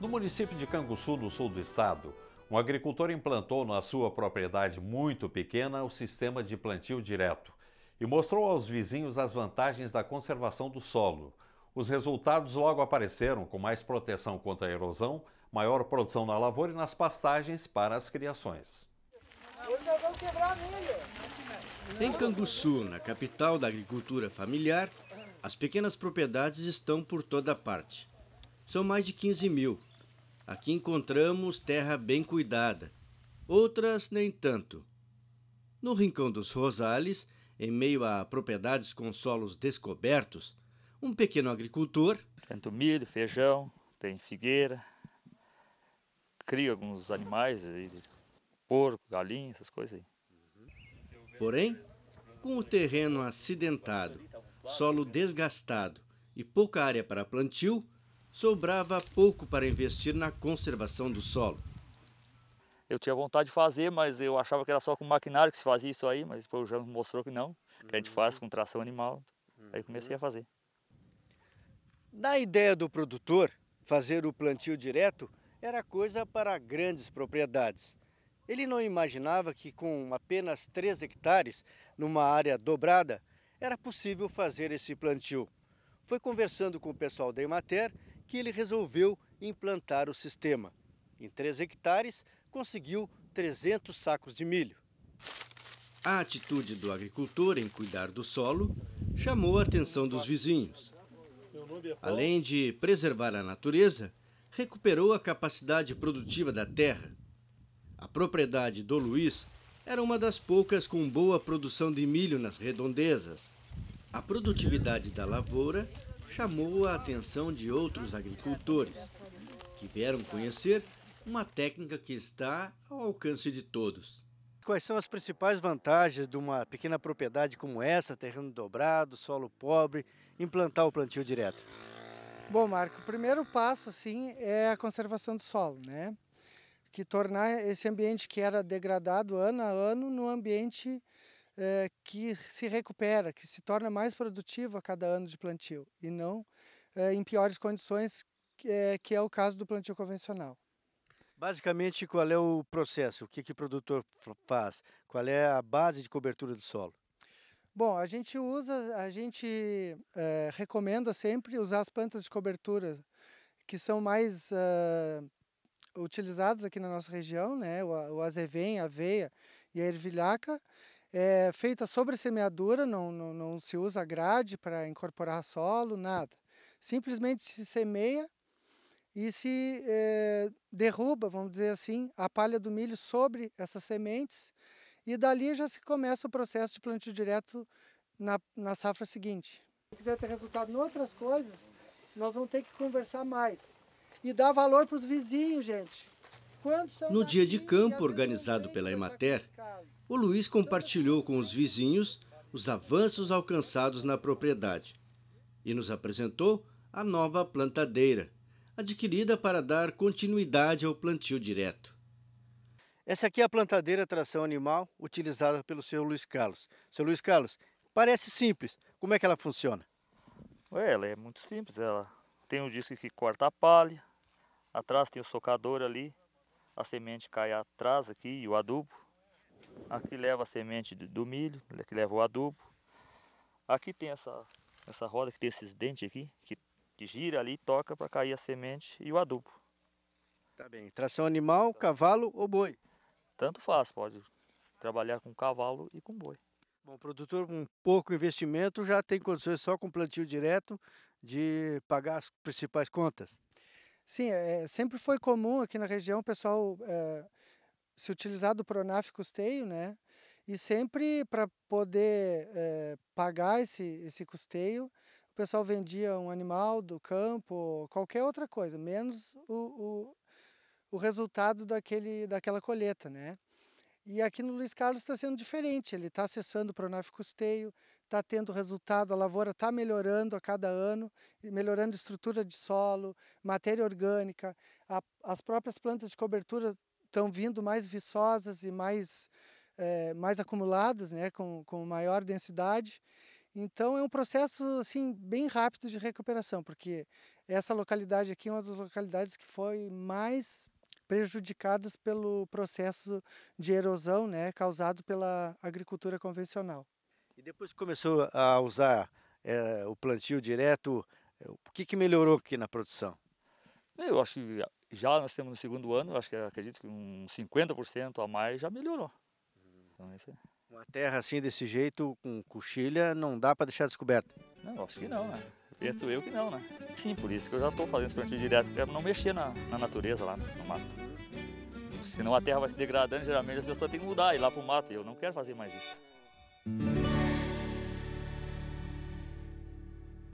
No município de Canguçu, no sul do estado, um agricultor implantou na sua propriedade muito pequena o sistema de plantio direto e mostrou aos vizinhos as vantagens da conservação do solo. Os resultados logo apareceram, com mais proteção contra a erosão, maior produção na lavoura e nas pastagens para as criações. Em Canguçu, na capital da agricultura familiar, as pequenas propriedades estão por toda parte. São mais de 15 mil Aqui encontramos terra bem cuidada, outras nem tanto. No Rincão dos Rosales, em meio a propriedades com solos descobertos, um pequeno agricultor. Planta milho, feijão, tem figueira, cria alguns animais, porco, galinha, essas coisas aí. Porém, com o terreno acidentado, solo desgastado e pouca área para plantio, sobrava pouco para investir na conservação do solo. Eu tinha vontade de fazer, mas eu achava que era só com maquinário que se fazia isso aí, mas depois o Jean mostrou que não, que a gente faz uhum. com tração animal. Aí comecei a uhum. fazer. Na ideia do produtor, fazer o plantio direto era coisa para grandes propriedades. Ele não imaginava que com apenas 3 hectares, numa área dobrada, era possível fazer esse plantio. Foi conversando com o pessoal da Emater que ele resolveu implantar o sistema. Em 3 hectares, conseguiu 300 sacos de milho. A atitude do agricultor em cuidar do solo chamou a atenção dos vizinhos. Além de preservar a natureza, recuperou a capacidade produtiva da terra. A propriedade do Luiz era uma das poucas com boa produção de milho nas redondezas. A produtividade da lavoura chamou a atenção de outros agricultores, que vieram conhecer uma técnica que está ao alcance de todos. Quais são as principais vantagens de uma pequena propriedade como essa, terreno dobrado, solo pobre, implantar o plantio direto? Bom, Marco, o primeiro passo, assim, é a conservação do solo, né? Que tornar esse ambiente que era degradado ano a ano num ambiente é, que se recupera, que se torna mais produtivo a cada ano de plantio e não é, em piores condições, que eh, é, que é o caso do plantio convencional. Basicamente, qual é o processo? O que, que o produtor faz? Qual é a base de cobertura do solo? Bom, a gente usa, a gente é, recomenda sempre usar as plantas de cobertura que são mais é, utilizadas aqui na nossa região, né? O, o azevém, a aveia e a ervilhaca é feita sobre semeadura, não, não, não se usa grade para incorporar solo, nada. Simplesmente se semeia e se é, derruba, vamos dizer assim, a palha do milho sobre essas sementes e dali já se começa o processo de plantio direto na, na safra seguinte. Se quiser ter resultado em outras coisas, nós vamos ter que conversar mais e dar valor para os vizinhos, gente. No dia de campo organizado pela Emater, o Luiz compartilhou com os vizinhos os avanços alcançados na propriedade e nos apresentou a nova plantadeira, adquirida para dar continuidade ao plantio direto. Essa aqui é a plantadeira tração animal utilizada pelo seu Luiz Carlos. Seu Luiz Carlos, parece simples. Como é que ela funciona? Ué, ela é muito simples. Ela tem o um disco que corta a palha, atrás tem o socador ali a semente cai atrás aqui e o adubo. Aqui leva a semente do milho, aqui leva o adubo. Aqui tem essa, essa roda que tem esses dentes aqui, que, que gira ali e toca para cair a semente e o adubo. Tá bem. Tração animal, cavalo ou boi? Tanto faz, pode trabalhar com cavalo e com boi. Bom, o produtor com pouco investimento já tem condições só com plantio direto de pagar as principais contas? Sim, é, sempre foi comum aqui na região o pessoal é, se utilizar do Pronaf custeio, né? E sempre para poder é, pagar esse, esse custeio, o pessoal vendia um animal do campo, qualquer outra coisa, menos o, o, o resultado daquele, daquela colheita, né? E aqui no Luiz Carlos está sendo diferente, ele está acessando o Pronaf Custeio, está tendo resultado, a lavoura está melhorando a cada ano, melhorando estrutura de solo, matéria orgânica, a, as próprias plantas de cobertura estão vindo mais viçosas e mais, é, mais acumuladas, né, com, com maior densidade. Então é um processo assim bem rápido de recuperação, porque essa localidade aqui é uma das localidades que foi mais prejudicadas pelo processo de erosão né, causado pela agricultura convencional. E depois que começou a usar é, o plantio direto, eh, o que, que melhorou aqui na produção? Eu acho que já nós temos no segundo ano, acho que acredito que uns 50% a mais já melhorou. Hum. Então, é Uma terra assim desse jeito, com coxilha, não dá para deixar descoberta. Não, acho que não, né? Penso eu que não, né? Sim, por isso que eu já estou fazendo esse plantio direto, para não mexer na, na, natureza lá no mato. Senão a terra vai se degradando, geralmente as pessoas têm que mudar, ir lá para o mato, e eu não quero fazer mais isso.